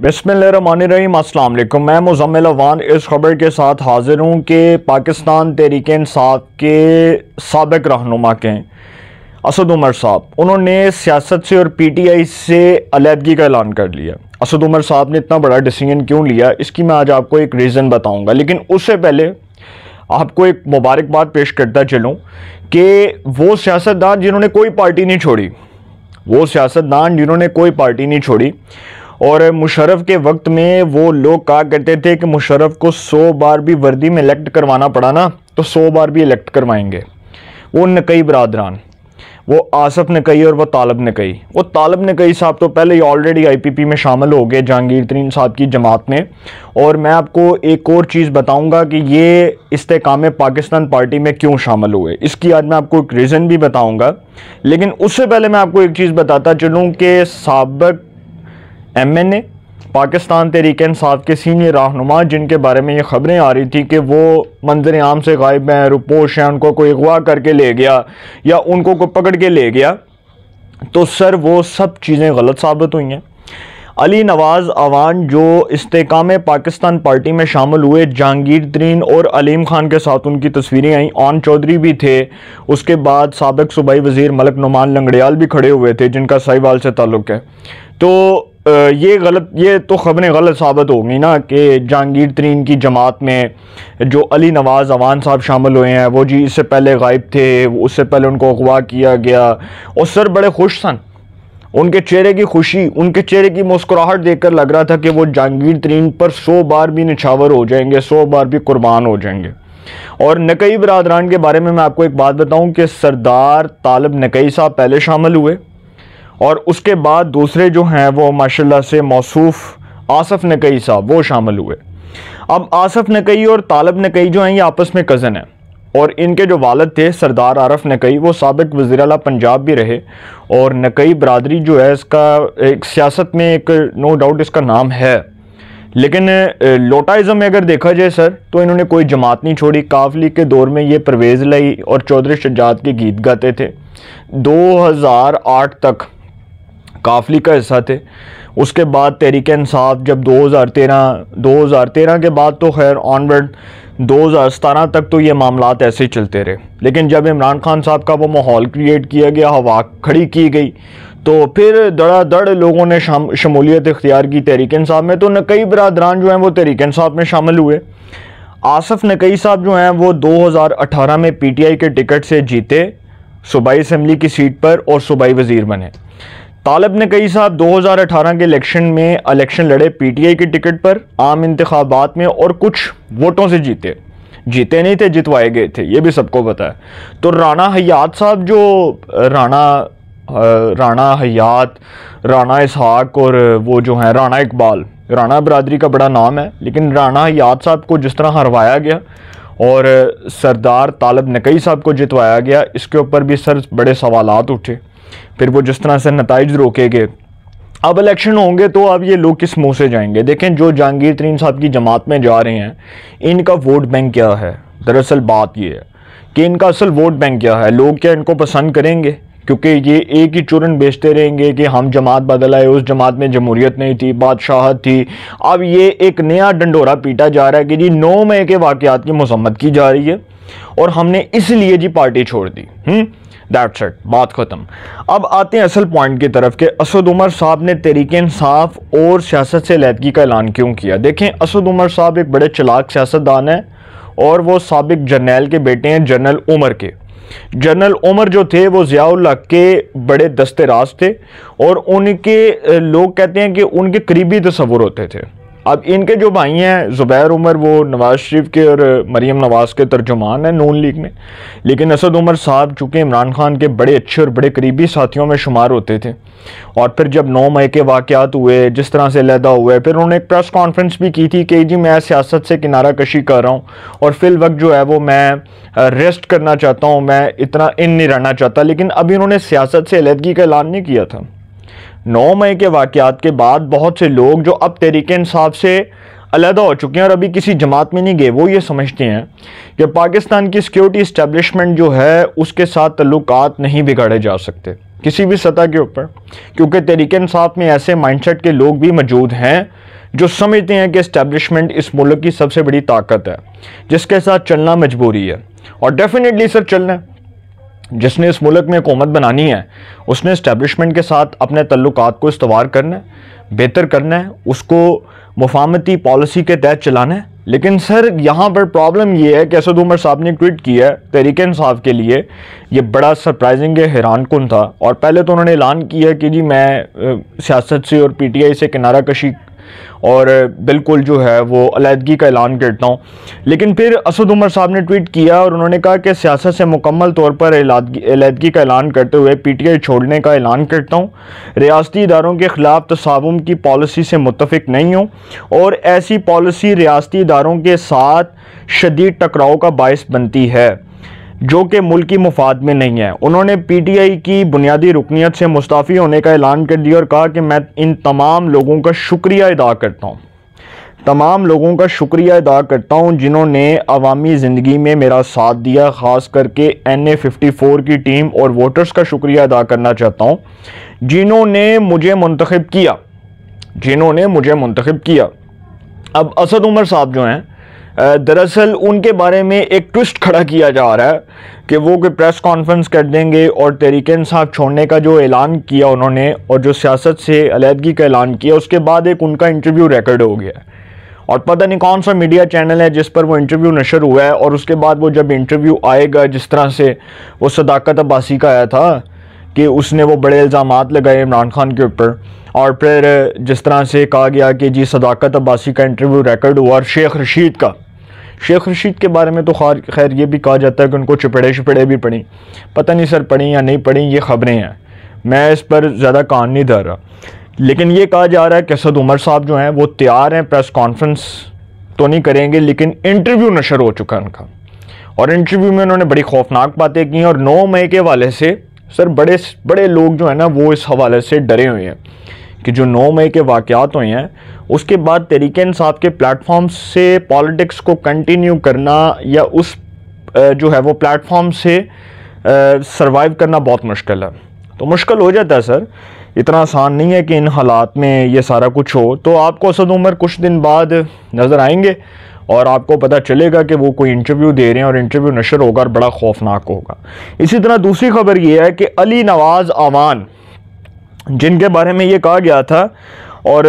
बिसमीम अस्सलाम वालेकुम मैं मुजम्मिल अवान इस खबर के साथ हाजिर हूँ कि पाकिस्तान तहरीक इंसाफ के सबक रहनुमा के असद उमर साहब उन्होंने सियासत से और पी टी आई से अलीहदगी का ऐलान कर लिया असद उमर साहब ने इतना बड़ा डिसीजन क्यों लिया इसकी मैं आज आपको एक रीज़न बताऊँगा लेकिन उससे पहले आपको एक मुबारकबाद पेश करता चलूँ कि वो सियासतदान जिन्होंने कोई पार्टी नहीं छोड़ी वो सियासतदान जिन्होंने कोई पार्टी नहीं छोड़ी और मुशरफ के वक्त में वो लोग कहा करते थे कि मुशरफ़ को सौ बार भी वर्दी में इलेक्ट करवाना पड़ा ना तो सौ बार भी इलेक्ट करवाएंगे वो नकई बरदरान वो आसफ नकई और वो तालब कही वो तालब कही साहब तो पहले ही ऑलरेडी आईपीपी में शामिल हो गए जहांगीर तरीन साहब की जमात में और मैं आपको एक और चीज़ बताऊंगा कि ये इस्तेकाम पाकिस्तान पार्टी में क्यों शामिल हुए इसकी आज मैं आपको एक रीज़न भी बताऊंगा लेकिन उससे पहले मैं आपको एक चीज़ बताता चलूँ कि सबक M N A Pakistan Tehreek Insaf के सीनियर रहनुमा जिनके बारे में ये ख़बरें आ रही थी कि वो मंजर आम से गायब हैं रुपोश हैं उनको कोई अगवा करके ले गया या उनको कोई पकड़ के ले गया तो सर वो सब चीज़ें गलत साबित हुई हैं अली नवाज़ अवान जो इस्तेकाम पाकिस्तान पार्टी में शामिल हुए जहांगीर तरीन और अलीम खान के साथ उनकी तस्वीरें आईं ओन चौधरी भी थे उसके बाद सबक सूबाई वज़ी मलक नुमान लंगड़ियाल भी खड़े हुए थे जिनका साहिवाल से ताल्लुक़ है तो ये गलत ये तो ख़बरें गलत साबित होंगी ना कि जहांगीर तरीन की जमात में जो अली नवाज़ अवान साहब शामिल हुए हैं वो जी इससे पहले गायब थे उससे पहले उनको अगवा किया गया और सर बड़े खुश सन उनके चेहरे की खुशी उनके चेहरे की मुस्कुराहट देखकर लग रहा था कि वो जहांगीर तरीन पर सौ बार भी निछावर हो जाएंगे सौ बार भी कुर्बान हो जाएंगे और नकई बरदरान के बारे में मैं आपको एक बात बताऊं कि सरदार तालब नकई साहब पहले शामिल हुए और उसके बाद दूसरे जो हैं वो माशाल्लाह से मौसूफ आसफ़ नकई साहब वो शामिल हुए अब आसफ़ नकई और तालब नकई जो हैं ये आपस में कज़न हैं और इनके जो वालद थे सरदार आरफ नकई वो सबक वज़ी अल पंजाब भी रहे और नकई बरदरी जो है इसका एक सियासत में एक नो डाउट इसका नाम है लेकिन लोटाइज़म में अगर देखा जाए सर तो इन्होंने कोई जमात नहीं छोड़ी काफली के दौर में ये परवेज़ लाई और चौधरी शजात के गीत गाते थे 2008 तक काफली का हिस्सा थे उसके बाद तहरीक इंसाफ जब 2013 2013 के बाद तो खैर ऑनवर्ड 2017 तक तो ये मामला ऐसे ही चलते रहे लेकिन जब इमरान खान साहब का वो माहौल क्रिएट किया गया हवा खड़ी की गई तो फिर दड़ा दड़ लोगों ने शमूलियत इख्तियार की तहरीक इंसाफ में तो नकई बरदरान जो हैं वो तहरीक इंसाफ में शामिल हुए आसफ नकई साहब जो हैं वो 2018 में पीटीआई के टिकट से जीते सूबाई असम्बली की सीट पर और सूबाई वज़ीर बने तालब ने कई साहब 2018 के इलेक्शन में इलेक्शन लड़े पीटीआई की टिकट पर आम इंतबात में और कुछ वोटों से जीते जीते नहीं थे जितवाए गए थे ये भी सबको पता है तो राणा हयात साहब जो राणा राणा हयात राणा इसहाक और वो जो हैं राणा इकबाल राणा बरदरी का बड़ा नाम है लेकिन राणा हयात साहब को जिस तरह हरवाया गया और सरदार तालब नकई साहब को जितवाया गया इसके ऊपर भी सर बड़े सवाल उठे फिर वो जिस तरह से नतज रोके गए अब इलेक्शन होंगे तो अब ये लोग किस मुँह से जाएंगे देखें जो जहांगीर तरीन साहब की जमात में जा रहे हैं इनका वोट बैंक क्या है दरअसल बात ये है कि इनका असल वोट बैंक क्या है लोग क्या इनको पसंद करेंगे क्योंकि ये एक ही चूरन बेचते रहेंगे कि हम जमात बदल आए उस जमात में जमहूरियत नहीं थी बादशाहत थी अब ये एक नया डंडोरा पीटा जा रहा है कि जी नौ मई के वाकत की मसम्मत की जा रही है और हमने इसलिए जी पार्टी छोड़ दी दैट्स हम्म, इट बात ख़त्म अब आते हैं असल पॉइंट की तरफ के असद उमर साहब ने तहरीक इंसाफ और सियासत से लैदगी का ऐलान क्यों किया देखें असद उमर साहब एक बड़े चलाक सियासतदान हैं और वो सबक जर्नैल के बेटे हैं जनरल उमर के जनरल उमर जो थे वो ज़ियाउल के बड़े दस्ते राज थे और उनके लोग कहते हैं कि उनके करीबी तस्वुर होते थे अब इनके जो भाई हैं ज़ुबैर उमर वो नवाज़ शरीफ के और मरीम नवाज़ के तर्जुमान हैं नून लीग में लेकिन असद उमर साहब चूँकि इमरान खान के बड़े अच्छे और बड़े करीबी साथियों में शुमार होते थे और फिर जब नौ मई के वाक़ात हुए जिस तरह से लहदा हुए फिर उन्होंने एक प्रेस कॉन्फ्रेंस भी की थी कि जी मैं सियासत से किनारा कशी कर रहा हूँ और फिल वक्त जो है वो मैं रेस्ट करना चाहता हूँ मैं इतना इन नहीं रहना चाहता लेकिन अभी उन्होंने सियासत से अलहदगी का ऐलान नहीं किया था नौ मई के वाकत के बाद बहुत से लोग जो अब तरीके इंसाफ से अलहदा हो चुके हैं और अभी किसी जमात में नहीं गए वो ये समझते हैं कि पाकिस्तान की सिक्योरिटी इस्टेबलिशमेंट जो है उसके साथ तल्लक नहीं बिगाड़े जा सकते किसी भी सतह के ऊपर क्योंकि तरीके इंसाफ में ऐसे माइंड के लोग भी मौजूद हैं जो समझते हैं कि इस्टेबलिशमेंट इस मुल्क की सबसे बड़ी ताकत है जिसके साथ चलना मजबूरी है और डेफिनेटली सर चलना है जिसने इस मुल्क में हुकूमत बनानी है उसने इस्टेबलिशमेंट के साथ अपने तल्लक को इस्तवार करना है बेहतर करना है उसको मुफामती पॉलिसी के तहत चलाना है लेकिन सर यहाँ पर प्रॉब्लम यह है कि असद उमर साहब ने ट्वीट किया है तहरीक इंसाफ के लिए ये बड़ा सरप्राइजिंग हैरान कन था और पहले तो उन्होंने ऐलान किया कि जी मैं सियासत से और पी टी आई से किनारा कशी और बिल्कुल जो है वो अलीहदगी का ऐलान करता हूँ लेकिन फिर असद उमर साहब ने ट्वीट किया और उन्होंने कहा कि सियासत से मुकम्मल तौर पर अलीहदगी का ऐलान करते हुए पी टी आई छोड़ने का ऐलान करता हूँ रियासती इदारों के ख़िलाफ़ तसावम की पॉलिसी से मुतफिक नहीं हूँ और ऐसी पॉलिसी रियासती इदारों के साथ शदीद टकराव का बायस बनती है जो कि मुल्क मुफाद में नहीं है उन्होंने पी टी आई की बुनियादी रुकनीत से मुस्ताफ़ी होने का ऐलान कर दिया और कहा कि मैं इन तमाम लोगों का शुक्रिया अदा करता हूँ तमाम लोगों का शुक्रिया अदा करता हूँ जिन्होंने अवामी ज़िंदगी में मेरा साथ दिया ख़ास करके एन ए फिफ्टी फ़ोर की टीम और वोटर्स का शुक्रिया अदा करना चाहता हूँ जिन्होंने मुझे मंतखब किया जिन्होंने मुझे मंतखब किया अब असद उमर साहब जो हैं दरअसल उनके बारे में एक ट्विस्ट खड़ा किया जा रहा है कि वो कोई प्रेस कॉन्फ्रेंस कर देंगे और तहरीक इंसाफ छोड़ने का जो ऐलान किया उन्होंने और जो सियासत से अलीहदगी का ऐलान किया उसके बाद एक उनका इंटरव्यू रिकॉर्ड हो गया और पता नहीं कौन सा मीडिया चैनल है जिस पर वो इंटरव्यू नशर हुआ है और उसके बाद वो जब इंटरव्यू आएगा जिस तरह से वो सदाकत अब्बासी का आया था कि उसने वो बड़े इल्ज़ाम लगाए इमरान खान के ऊपर और फिर जिस तरह से कहा गया कि जी सदाकत अब्बासी का इंटरव्यू रिकॉर्ड हुआ और शेख रशीद का शेख रशीद के बारे में तो खैर ये भी कहा जाता है कि उनको चुपड़े शुपड़े भी पढ़ी पता नहीं सर पढ़ी या नहीं पढ़ी ये खबरें हैं मैं इस पर ज़्यादा कान नहीं धर रहा लेकिन ये कहा जा रहा है कि असद उमर साहब जो हैं वो तैयार हैं प्रेस कॉन्फ्रेंस तो नहीं करेंगे लेकिन इंटरव्यू नशर हो चुका है उनका और इंटरव्यू में उन्होंने बड़ी खौफनाक बातें की और नौ मई के हवाले से सर बड़े बड़े लोग जो है ना वो इस हवाले से डरे हुए हैं कि जो नौ मई के वाक़ात हुए हैं उसके बाद तरीके इंसाफ के प्लेटफॉर्म से पॉलिटिक्स को कंटिन्यू करना या उस जो है वो प्लेटफॉर्म से सरवाइव करना बहुत मुश्किल है तो मुश्किल हो जाता है सर इतना आसान नहीं है कि इन हालात में ये सारा कुछ हो तो आपको असद उम्र कुछ दिन बाद नज़र आएंगे और आपको पता चलेगा कि वो कोई इंटरव्यू दे रहे हैं और इंटरव्यू नशर होगा और बड़ा खौफनाक होगा इसी तरह दूसरी खबर ये है कि अली नवाज़ आवान जिनके बारे में ये कहा गया था और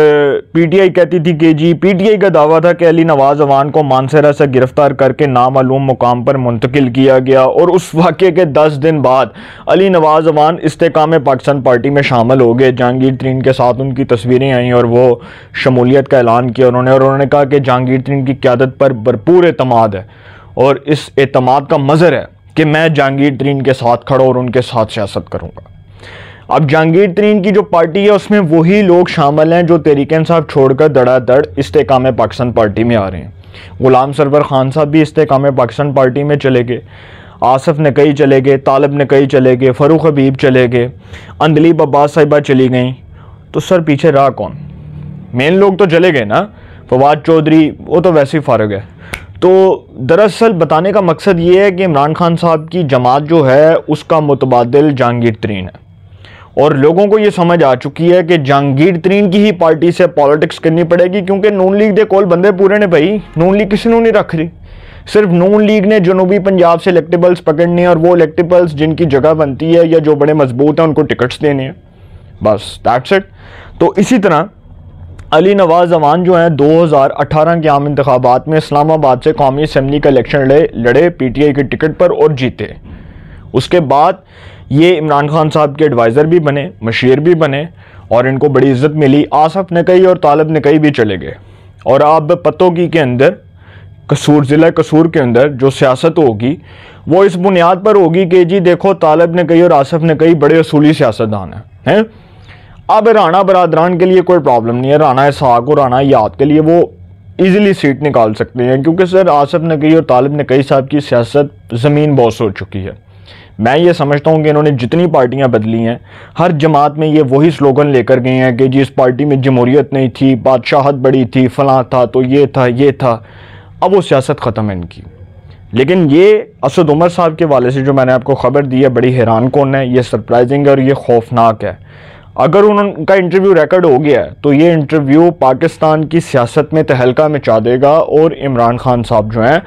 पीटीआई कहती थी कि जी पीटीआई का दावा था कि अली नवाज अवान को मानसरा से गिरफ्तार करके नामालूम मुकाम पर मुंतकिल किया गया और उस वाक़े के 10 दिन बाद अली नवाज अवान इस्तेकाम पाकिस्तान पार्टी में शामिल हो गए जहांगीर तरीन के साथ उनकी तस्वीरें आई और वो शमूलियत का ऐलान किया उन्होंने और उन्होंने कहा कि जहांगीर तरीन की क्यादत पर भरपूर अतमाद है और इस अतमाद का मज़र है कि मैं जहांगीर तरीन के साथ खड़ा और उनके साथ सियासत करूँगा अब जहांगीर तरीन की जो पार्टी है उसमें वही लोग शामिल हैं जो तरीक साहब छोड़कर दड़ा दड़ इस्तेकाम पाकिस्तान पार्टी में आ रहे हैं गुलाम सरवर खान साहब भी इस्तेकाम पाकिस्तान पार्टी में चले गए आसफ़ नकई चले गए तालब नकई चले गए फ़रूख हबीब चले गए अंदलीब अब्बास साहिबा चली गई तो सर पीछे रहा कौन मेन लोग तो चले गए ना फवाद चौधरी वो तो वैसे ही फारग है तो दरअसल बताने का मकसद ये है कि इमरान खान साहब की जमात जो है उसका मुतबाद जहांगीर तरीन है और लोगों को यह समझ आ चुकी है कि जहांगीर तरीन की ही पार्टी से पॉलिटिक्स करनी पड़ेगी क्योंकि नून लीग के कोल बंदे पूरे ने भाई नून लीग किसी ने नहीं रख रही सिर्फ नून लीग ने जनूबी पंजाब से इलेक्टेबल्स पकड़ने और वो इलेक्टेबल्स जिनकी जगह बनती है या जो बड़े मजबूत हैं उनको टिकट्स देने हैं बस दैट्स इट तो इसी तरह अली नवाज अवान जो हैं 2018 के आम इंतबात में इस्लामाबाद से कौमी असम्बली का इलेक्शन लड़े लड़े पीटीआई की टिकट पर और जीते उसके बाद ये इमरान खान साहब के एडवाइज़र भी बने मशीर भी बने और इनको बड़ी इज्जत मिली आसफ कही और तालब कई भी चले गए और अब पतोगी के अंदर कसूर ज़िला कसूर के अंदर जो सियासत होगी वो इस बुनियाद पर होगी कि जी देखो तालब ने कही और आसफ ने कही बड़े असूली सियासतदान हैं है? अब राना बरदरान के लिए कोई प्रॉब्लम नहीं है राना इसहाक और राना याद के लिए वो ईज़िली सीट निकाल सकते हैं क्योंकि सर आसफ कही और तालब कई साहब की सियासत ज़मीन बहुत सो चुकी है मैं ये समझता हूँ कि इन्होंने जितनी पार्टियाँ बदली हैं हर जमात में ये वही स्लोगन लेकर गए हैं कि जी इस पार्टी में जमहूरियत नहीं थी बादशाहत बड़ी थी फलां था तो ये था ये था अब वो सियासत ख़त्म है इनकी लेकिन ये असद उमर साहब के वाले से जो मैंने आपको ख़बर दी है बड़ी हैरान कौन है ये सरप्राइजिंग है और ये खौफनाक है अगर उनका इंटरव्यू रिकॉर्ड हो गया है तो ये इंटरव्यू पाकिस्तान की सियासत में तहलका में चा देगा और इमरान खान साहब जो हैं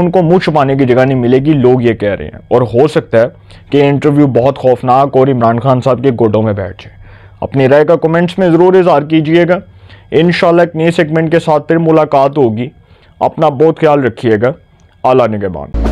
उनको मुँह छुपाने की जगह नहीं मिलेगी लोग ये कह रहे हैं और हो सकता है कि इंटरव्यू बहुत खौफनाक और इमरान खान साहब के गोडों में बैठ जाए अपनी राय का कमेंट्स में ज़रूर इजहार कीजिएगा इन एक नए सेगमेंट के साथ फिर मुलाकात होगी अपना बहुत ख्याल रखिएगा अला निगेबान